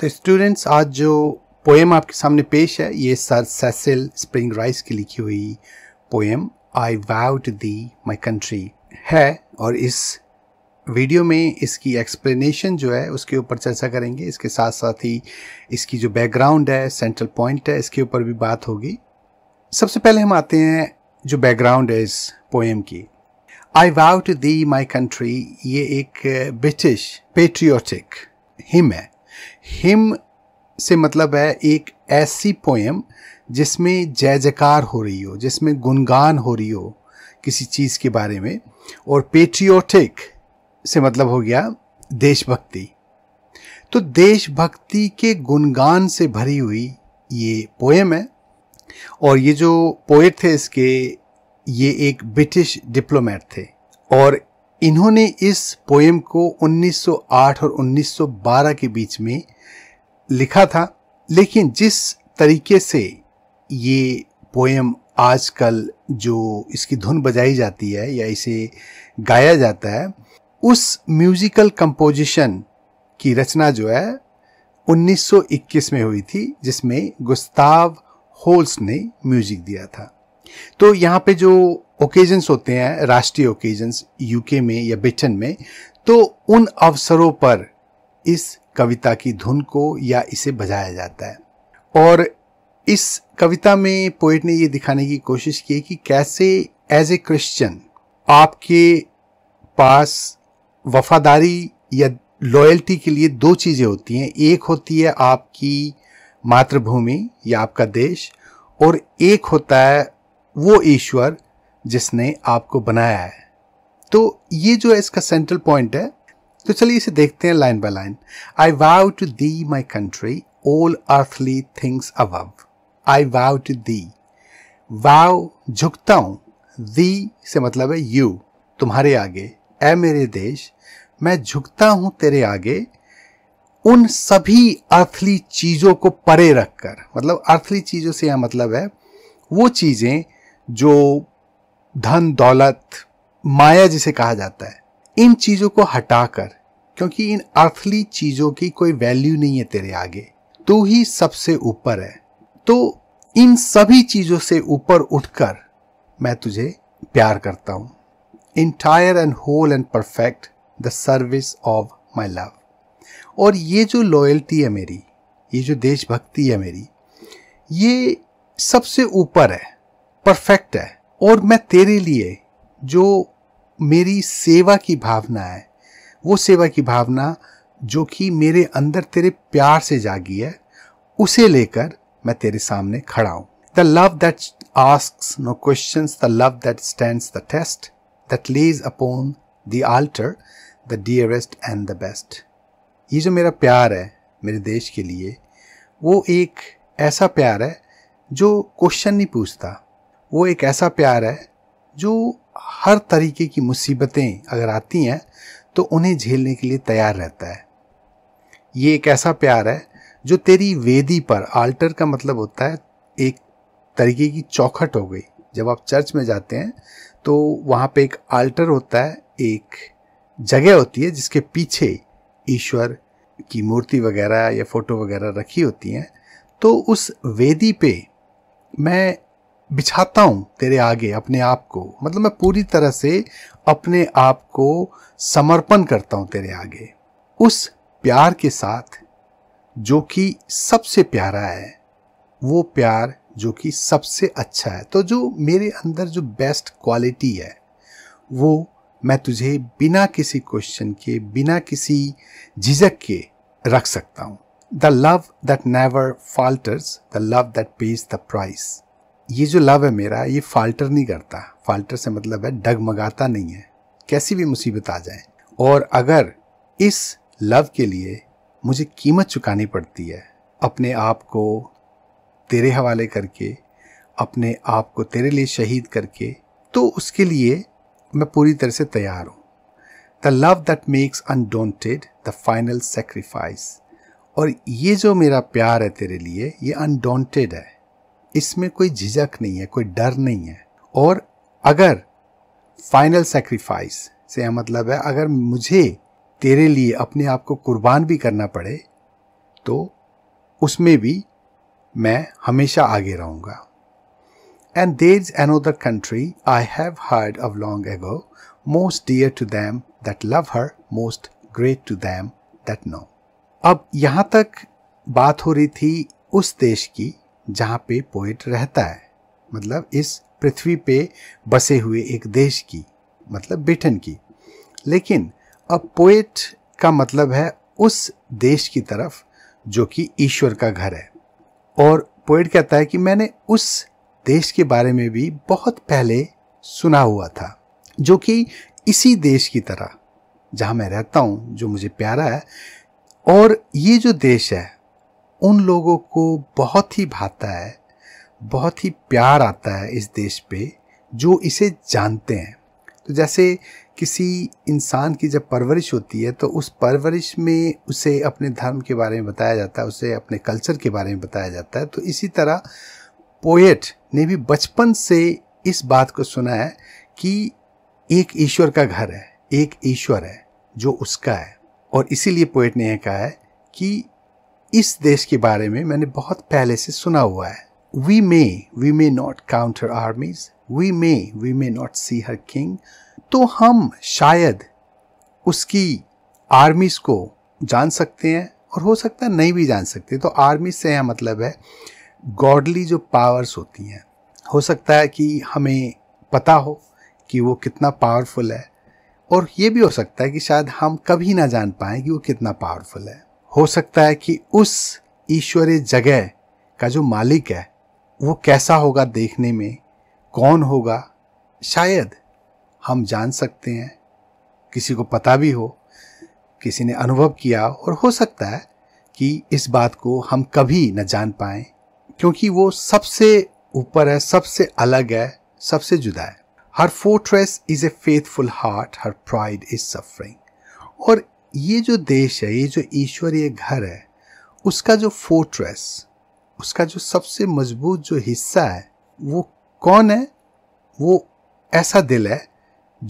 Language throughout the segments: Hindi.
तो स्टूडेंट्स आज जो पोएम आपके सामने पेश है ये सर सेसिल स्प्रिंग राइस की लिखी हुई poem I to thee my country है और इस वीडियो में इसकी एक्सप्लेनेशन जो है उसके ऊपर चर्चा करेंगे इसके साथ साथ ही इसकी जो बैकग्राउंड है सेंट्रल पॉइंट है इसके ऊपर भी बात होगी सबसे पहले हम आते हैं जो बैकग्राउंड है इस पोएम की आई टू दी माई कंट्री ये एक ब्रिटिश पेट्रियोटिक हिम है हिम से मतलब है एक ऐसी पोएम जिसमें जय जयकार हो रही हो जिसमें गुणगान हो रही हो किसी चीज़ के बारे में और पेट्रियोटिक से मतलब हो गया देशभक्ति तो देशभक्ति के गुणगान से भरी हुई ये पोएम है और ये जो पोएट थे इसके ये एक ब्रिटिश डिप्लोमेट थे और इन्होंने इस पोएम को 1908 और 1912 के बीच में लिखा था लेकिन जिस तरीके से ये पोएम आजकल जो इसकी धुन बजाई जाती है या इसे गाया जाता है उस म्यूजिकल कंपोजिशन की रचना जो है 1921 में हुई थी जिसमें गुस्ताव होल्स ने म्यूजिक दिया था तो यहाँ पे जो ओकेजन्स होते हैं राष्ट्रीय ओकेजन्स यूके में या ब्रिटेन में तो उन अवसरों पर इस कविता की धुन को या इसे बजाया जाता है और इस कविता में पोइट ने ये दिखाने की कोशिश की कि कैसे एज ए क्रिश्चियन आपके पास वफादारी या लॉयल्टी के लिए दो चीज़ें होती हैं एक होती है आपकी मातृभूमि या आपका देश और एक होता है वो ईश्वर जिसने आपको बनाया है तो ये जो है इसका सेंट्रल पॉइंट है तो चलिए इसे देखते हैं line by line I vow to thee my country all earthly things अब आई वाव टू दी वाव झुकता हूँ दी से मतलब है यू तुम्हारे आगे ए मेरे देश मैं झुकता हूँ तेरे आगे उन सभी अर्थली चीज़ों को परे रखकर मतलब अर्थली चीज़ों से यह मतलब है वो चीज़ें जो धन दौलत माया जिसे कहा जाता है इन चीजों को हटाकर क्योंकि इन अर्थली चीजों की कोई वैल्यू नहीं है तेरे आगे तू ही सबसे ऊपर है तो इन सभी चीजों से ऊपर उठकर मैं तुझे प्यार करता हूं entire and whole and perfect the service of my love और ये जो लॉयल्टी है मेरी ये जो देशभक्ति है मेरी ये सबसे ऊपर है परफेक्ट है और मैं तेरे लिए जो मेरी सेवा की भावना है वो सेवा की भावना जो कि मेरे अंदर तेरे प्यार से जागी है उसे लेकर मैं तेरे सामने खड़ा हूँ the love that ask no question the love that stand the test that lays upon the altar the dearest and the best ये जो मेरा प्यार है मेरे देश के लिए वो एक ऐसा प्यार है जो क्वेश्चन नहीं पूछता वो एक ऐसा प्यार है जो हर तरीके की मुसीबतें अगर आती हैं तो उन्हें झेलने के लिए तैयार रहता है ये एक ऐसा प्यार है जो तेरी वेदी पर आल्टर का मतलब होता है एक तरीके की चौखट हो गई जब आप चर्च में जाते हैं तो वहाँ पे एक आल्टर होता है एक जगह होती है जिसके पीछे ईश्वर की मूर्ति वगैरह या फोटो वगैरह रखी होती हैं तो उस वेदी पे मैं बिछाता हूँ तेरे आगे अपने आप को मतलब मैं पूरी तरह से अपने आप को समर्पण करता हूँ तेरे आगे उस प्यार के साथ जो कि सबसे प्यारा है वो प्यार जो कि सबसे अच्छा है तो जो मेरे अंदर जो बेस्ट क्वालिटी है वो मैं तुझे बिना किसी क्वेश्चन के बिना किसी झिझक के रख सकता हूँ the love that never falters the love that pays the price ये जो लव है मेरा ये फाल्टर नहीं करता फाल्टर से मतलब है डगमगाता नहीं है कैसी भी मुसीबत आ जाए और अगर इस लव के लिए मुझे कीमत चुकानी पड़ती है अपने आप को तेरे हवाले करके अपने आप को तेरे लिए शहीद करके तो उसके लिए मैं पूरी तरह से तैयार हूँ the love that makes undaunted the final sacrifice और ये जो मेरा प्यार है तेरे लिए ये अनडोंटेड है इसमें कोई झिझक नहीं है कोई डर नहीं है और अगर फाइनल सेक्रीफाइस से यह मतलब है अगर मुझे तेरे लिए अपने आप को कुर्बान भी करना पड़े तो उसमें भी मैं हमेशा आगे रहूँगा and there is another country I have heard of long ago most dear to them that love her most great to them that know अब यहाँ तक बात हो रही थी उस देश की जहाँ पे पोइट रहता है मतलब इस पृथ्वी पे बसे हुए एक देश की मतलब ब्रिटेन की लेकिन अब पोइट का मतलब है उस देश की तरफ जो कि ईश्वर का घर है और पोइट कहता है कि मैंने उस देश के बारे में भी बहुत पहले सुना हुआ था जो कि इसी देश की तरह जहाँ मैं रहता हूँ जो मुझे प्यारा है और ये जो देश है उन लोगों को बहुत ही भाता है बहुत ही प्यार आता है इस देश पे जो इसे जानते हैं तो जैसे किसी इंसान की जब परवरिश होती है तो उस परवरिश में उसे अपने धर्म के बारे में बताया जाता है उसे अपने कल्चर के बारे में बताया जाता है तो इसी तरह पोएट ने भी बचपन से इस बात को सुना है कि एक ईश्वर का घर है एक ईश्वर है जो उसका है और इसीलिए पोएट ने यह कहा है कि इस देश के बारे में मैंने बहुत पहले से सुना हुआ है we may we may not count her armies we may we may not see her king तो हम शायद उसकी आर्मीज को जान सकते हैं और हो सकता है नहीं भी जान सकते तो आर्मी से यहाँ मतलब है गॉडली जो पावर्स होती हैं हो सकता है कि हमें पता हो कि वो कितना पावरफुल है और ये भी हो सकता है कि शायद हम कभी ना जान पाएँ कि वो कितना पावरफुल है हो सकता है कि उस ईश्वरीय जगह का जो मालिक है वो कैसा होगा देखने में कौन होगा शायद हम जान सकते हैं किसी को पता भी हो किसी ने अनुभव किया और हो सकता है कि इस बात को हम कभी न जान पाएं क्योंकि वो सबसे ऊपर है सबसे अलग है सबसे जुदा है her fortress is a faithful heart her pride is suffering और ये जो देश है ये जो ईश्वरीय घर है उसका जो फोर्ट्रेस उसका जो सबसे मजबूत जो हिस्सा है वो कौन है वो ऐसा दिल है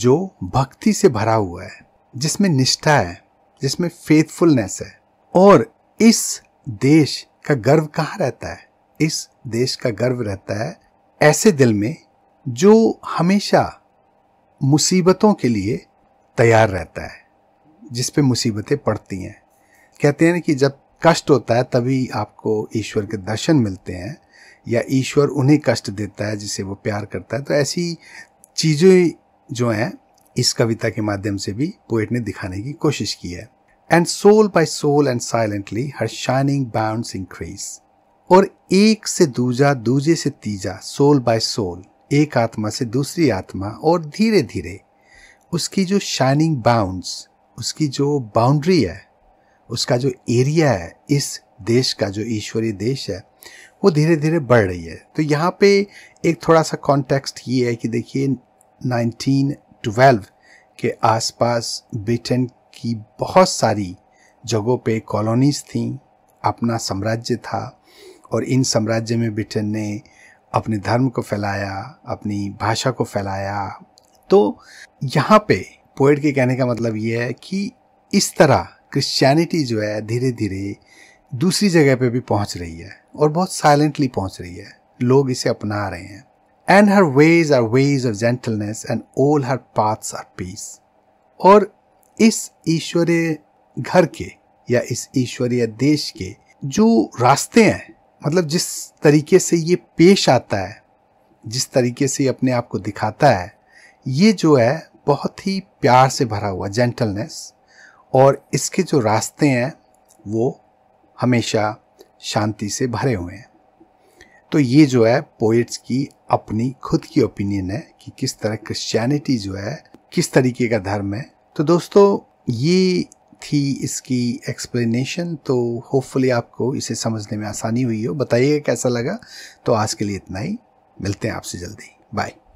जो भक्ति से भरा हुआ है जिसमें निष्ठा है जिसमें फेथफुलनेस है और इस देश का गर्व कहाँ रहता है इस देश का गर्व रहता है ऐसे दिल में जो हमेशा मुसीबतों के लिए तैयार रहता है जिस पे मुसीबतें पड़ती हैं कहते हैं कि जब कष्ट होता है तभी आपको ईश्वर के दर्शन मिलते हैं या ईश्वर उन्हें कष्ट देता है जिसे वो प्यार करता है तो ऐसी चीज़ें जो हैं इस कविता के माध्यम से भी पोएट ने दिखाने की कोशिश की है and soul by soul and silently her shining bounds increase और एक से दूजा दूजे से तीजा सोल बाय सोल एक आत्मा से दूसरी आत्मा और धीरे धीरे उसकी जो शाइनिंग बाउंड्स उसकी जो बाउंड्री है उसका जो एरिया है इस देश का जो ईश्वरीय देश है वो धीरे धीरे बढ़ रही है तो यहाँ पे एक थोड़ा सा कॉन्टेक्स्ट ये है कि देखिए 1912 के आसपास ब्रिटेन की बहुत सारी जगहों पे कॉलोनीज थी अपना साम्राज्य था और इन साम्राज्य में ब्रिटेन ने अपने धर्म को फैलाया अपनी भाषा को फैलाया तो यहाँ पे पोइट के कहने का मतलब ये है कि इस तरह क्रिश्चियनिटी जो है धीरे धीरे दूसरी जगह पे भी पहुंच रही है और बहुत साइलेंटली पहुंच रही है लोग इसे अपना रहे हैं and her ways are ways of gentleness and all her paths are peace और इस ईश्वरीय घर के या इस ईश्वरीय देश के जो रास्ते हैं मतलब जिस तरीके से ये पेश आता है जिस तरीके से अपने आप को दिखाता है ये जो है बहुत ही प्यार से भरा हुआ जेंटलनेस और इसके जो रास्ते हैं वो हमेशा शांति से भरे हुए हैं तो ये जो है पोइट्स की अपनी खुद की ओपिनियन है कि किस तरह क्रिश्चियनिटी जो है किस तरीके का धर्म है तो दोस्तों ये थी इसकी एक्सप्लेनेशन तो होपफुली आपको इसे समझने में आसानी हुई हो बताइएगा कैसा लगा तो आज के लिए इतना ही मिलते हैं आपसे जल्दी बाय